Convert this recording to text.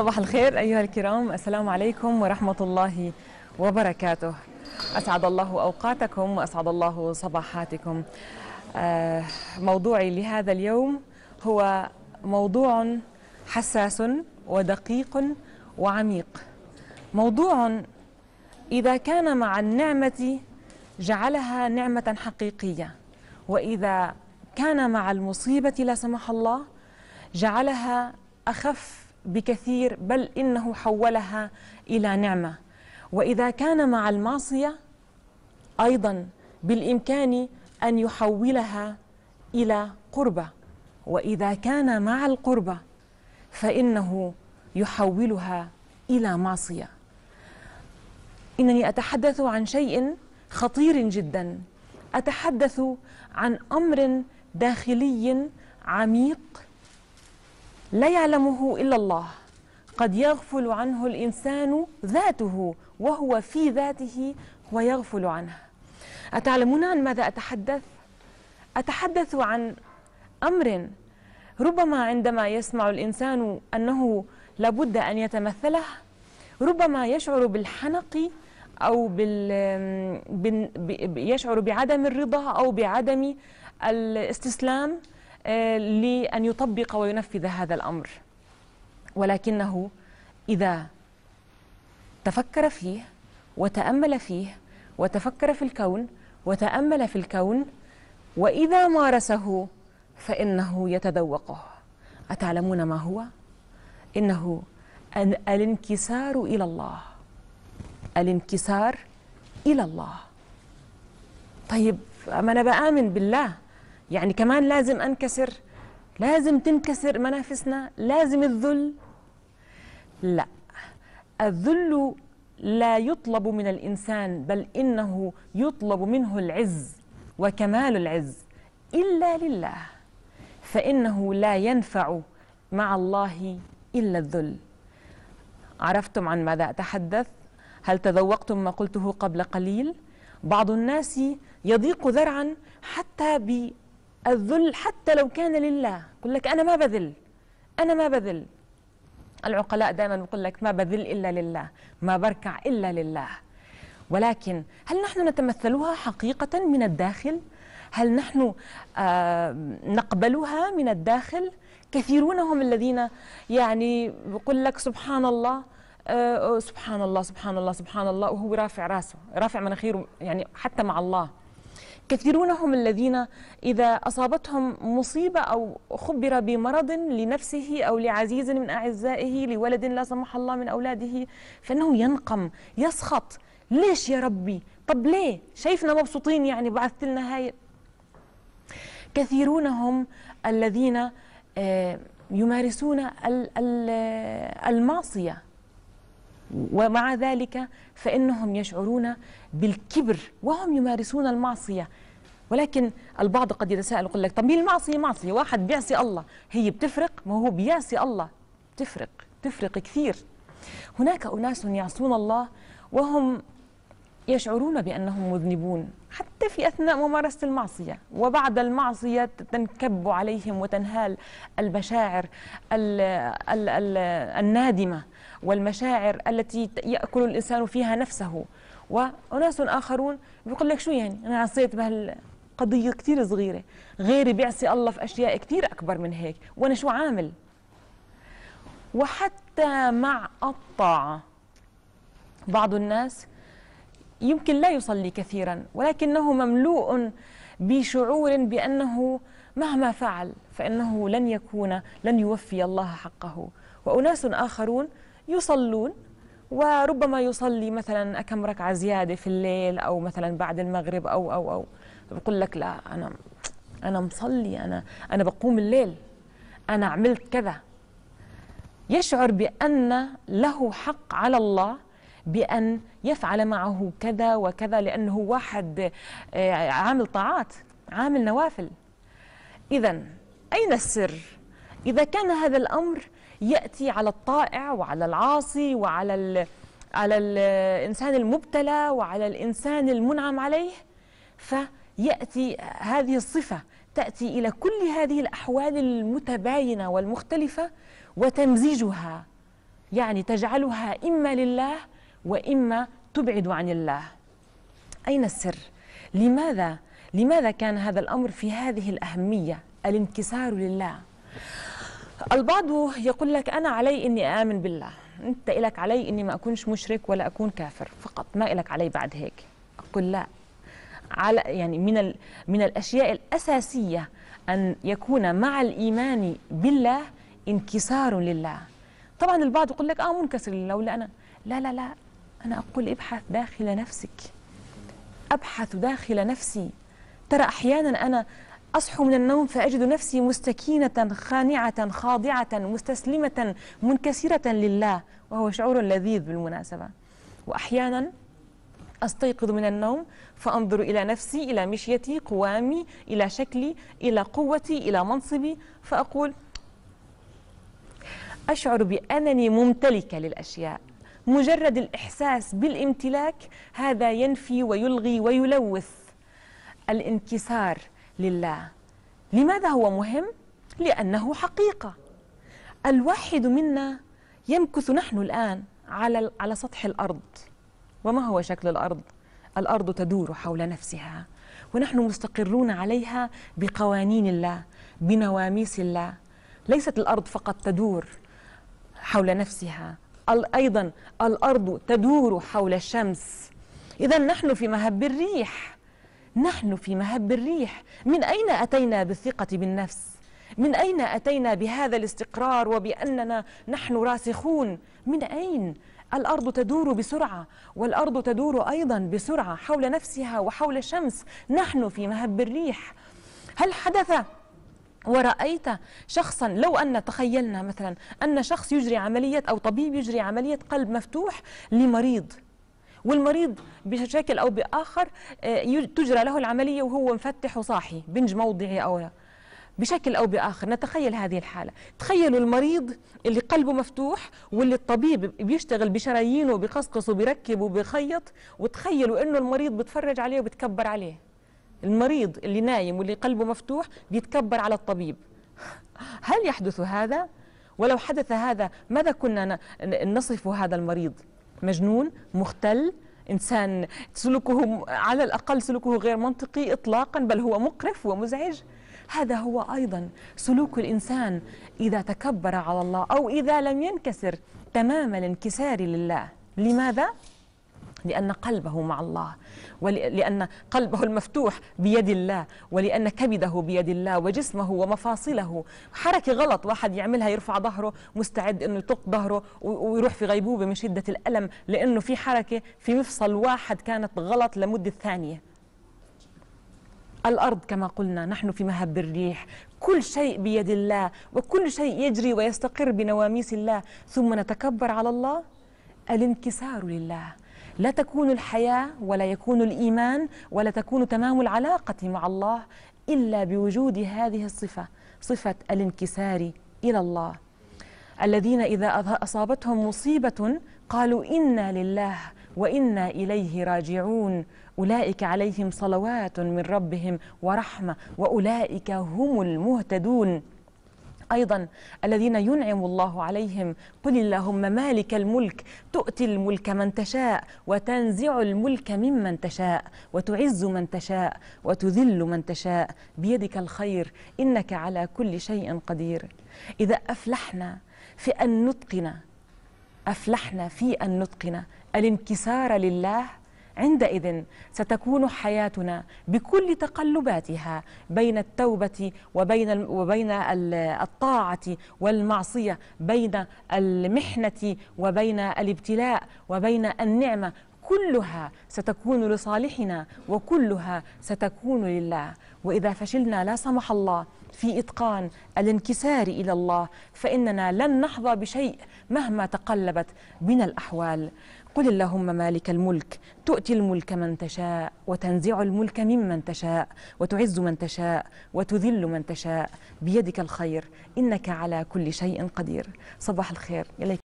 صباح الخير أيها الكرام السلام عليكم ورحمة الله وبركاته أسعد الله أوقاتكم وأسعد الله صباحاتكم آه، موضوعي لهذا اليوم هو موضوع حساس ودقيق وعميق موضوع إذا كان مع النعمة جعلها نعمة حقيقية وإذا كان مع المصيبة لا سمح الله جعلها أخف بكثير بل إنه حولها إلى نعمة وإذا كان مع المعصية أيضا بالإمكان أن يحولها إلى قربة وإذا كان مع القربة فإنه يحولها إلى معصية إنني أتحدث عن شيء خطير جدا أتحدث عن أمر داخلي عميق لا يعلمه إلا الله قد يغفل عنه الإنسان ذاته وهو في ذاته ويغفل عنه أتعلمون عن ماذا أتحدث؟ أتحدث عن أمر ربما عندما يسمع الإنسان أنه لابد أن يتمثله ربما يشعر بالحنق أو بال... يشعر بعدم الرضا أو بعدم الاستسلام آه، لأن يطبق وينفذ هذا الأمر ولكنه إذا تفكر فيه وتأمل فيه وتفكر في الكون وتأمل في الكون وإذا مارسه فإنه يتذوقه أتعلمون ما هو؟ إنه الانكسار إلى الله الانكسار إلى الله طيب أنا بآمن بالله يعني كمان لازم أنكسر لازم تنكسر منافسنا لازم الذل لا الذل لا يطلب من الإنسان بل إنه يطلب منه العز وكمال العز إلا لله فإنه لا ينفع مع الله إلا الذل عرفتم عن ماذا أتحدث؟ هل تذوقتم ما قلته قبل قليل؟ بعض الناس يضيق ذرعا حتى الذل حتى لو كان لله يقول لك أنا ما بذل أنا ما بذل العقلاء دائما يقول لك ما بذل إلا لله ما بركع إلا لله ولكن هل نحن نتمثلها حقيقة من الداخل؟ هل نحن آه نقبلها من الداخل؟ كثيرون هم الذين يعني يقول لك سبحان الله آه, آه، سبحان الله سبحان الله سبحان الله وهو رافع راسه رافع مناخيره يعني حتى مع الله كثيرون هم الذين إذا أصابتهم مصيبة أو خبر بمرض لنفسه أو لعزيز من أعزائه لولد لا سمح الله من أولاده فإنه ينقم يسخط ليش يا ربي طب ليه شايفنا مبسوطين يعني بعثت لنا هاي كثيرون هم الذين آه، يمارسون المعصية ومع ذلك فإنهم يشعرون بالكبر وهم يمارسون المعصية ولكن البعض قد يتساءل يقول لك طب مين المعصية معصية واحد بيعصي الله هي بتفرق ما هو بيعصي الله بتفرق بتفرق كثير هناك أناس يعصون الله وهم يشعرون بأنهم مذنبون حتى في أثناء ممارسة المعصية وبعد المعصية تنكب عليهم وتنهال المشاعر ال ال النادمة والمشاعر التي يأكل الإنسان فيها نفسه وأناس آخرون بيقول لك شو يعني أنا عصيت بهال قضية كثير صغيرة غيري بيعصي الله في أشياء كثير أكبر من هيك وأنا شو عامل وحتى مع الطاعة بعض الناس يمكن لا يصلي كثيرا ولكنه مملوء بشعور بأنه مهما فعل فإنه لن يكون لن يوفي الله حقه وأناس آخرون يصلون وربما يصلي مثلا كم ركعة زيادة في الليل أو مثلا بعد المغرب أو أو أو بقول لك لا أنا أنا مصلي أنا أنا بقوم الليل أنا عملت كذا يشعر بأن له حق على الله بأن يفعل معه كذا وكذا لأنه واحد آه، عامل طاعات عامل نوافل إذا أين السر؟ إذا كان هذا الأمر ياتي على الطائع وعلى العاصي وعلى الـ على الانسان المبتلى وعلى الانسان المنعم عليه فياتي هذه الصفه تاتي الى كل هذه الاحوال المتباينه والمختلفه وتمزيجها يعني تجعلها اما لله واما تبعد عن الله اين السر لماذا لماذا كان هذا الامر في هذه الاهميه الانكسار لله البعض يقول لك أنا علي إني آمن بالله أنت إلك علي إني ما أكونش مشرك ولا أكون كافر فقط ما إلك علي بعد هيك أقول لا على يعني من من الأشياء الأساسية أن يكون مع الإيمان بالله انكسار لله طبعا البعض يقول لك آه منكسر لله ولا أنا لا لا لا أنا أقول ابحث داخل نفسك أبحث داخل نفسي ترى أحيانا أنا أصحو من النوم فأجد نفسي مستكينة خانعة خاضعة مستسلمة منكسرة لله وهو شعور لذيذ بالمناسبة وأحيانا أستيقظ من النوم فأنظر إلى نفسي إلى مشيتي قوامي إلى شكلي إلى قوتي إلى منصبي فأقول أشعر بأنني ممتلكة للأشياء مجرد الإحساس بالامتلاك هذا ينفي ويلغي ويلوث الانكسار لله لماذا هو مهم؟ لأنه حقيقة الواحد منا يمكث نحن الآن على على سطح الأرض وما هو شكل الأرض؟ الأرض تدور حول نفسها ونحن مستقرون عليها بقوانين الله بنواميس الله ليست الأرض فقط تدور حول نفسها أيضا الأرض تدور حول الشمس إذا نحن في مهب الريح نحن في مهب الريح من أين أتينا بالثقة بالنفس من أين أتينا بهذا الاستقرار وبأننا نحن راسخون من أين الأرض تدور بسرعة والأرض تدور أيضا بسرعة حول نفسها وحول الشمس نحن في مهب الريح هل حدث ورأيت شخصا لو أن تخيلنا مثلا أن شخص يجري عملية أو طبيب يجري عملية قلب مفتوح لمريض والمريض بشكل او باخر آه، تجرى له العمليه وهو مفتح وصاحي بنج موضعي او بشكل او باخر نتخيل هذه الحاله تخيلوا المريض اللي قلبه مفتوح واللي الطبيب بيشتغل بشرايينه وبقصقص وبركب وبيخيط وتخيلوا انه المريض بتفرج عليه وبتكبر عليه المريض اللي نايم واللي قلبه مفتوح بيتكبر على الطبيب هل يحدث هذا ولو حدث هذا ماذا كنا نصف هذا المريض مجنون مختل انسان سلوكه على الاقل سلوكه غير منطقي اطلاقا بل هو مقرف ومزعج هذا هو ايضا سلوك الانسان اذا تكبر على الله او اذا لم ينكسر تمام الانكسار لله لماذا لأن قلبه مع الله ولأن قلبه المفتوح بيد الله ولأن كبده بيد الله وجسمه ومفاصله حركة غلط واحد يعملها يرفع ظهره مستعد أنه يطق ظهره ويروح في غيبوبة من شدة الألم لأنه في حركة في مفصل واحد كانت غلط لمدة ثانية الأرض كما قلنا نحن في مهب الريح كل شيء بيد الله وكل شيء يجري ويستقر بنواميس الله ثم نتكبر على الله الانكسار لله لا تكون الحياة ولا يكون الإيمان ولا تكون تمام العلاقة مع الله إلا بوجود هذه الصفة صفة الانكسار إلى الله الذين إذا أصابتهم مصيبة قالوا إنا لله وإنا إليه راجعون أولئك عليهم صلوات من ربهم ورحمة وأولئك هم المهتدون أيضا الذين ينعم الله عليهم قل اللهم مالك الملك تؤتي الملك من تشاء وتنزع الملك ممن تشاء وتعز من تشاء وتذل من تشاء بيدك الخير إنك على كل شيء قدير إذا أفلحنا في أن نتقن أفلحنا في أن نتقن الانكسار لله عندئذ ستكون حياتنا بكل تقلباتها بين التوبة وبين وبين الطاعة والمعصية بين المحنة وبين الابتلاء وبين النعمة كلها ستكون لصالحنا وكلها ستكون لله واذا فشلنا لا سمح الله في اتقان الانكسار الى الله فاننا لن نحظى بشيء مهما تقلبت بنا الاحوال قل اللهم مالك الملك تؤتي الملك من تشاء وتنزع الملك ممن تشاء وتعز من تشاء وتذل من تشاء بيدك الخير إنك على كل شيء قدير صباح الخير إليك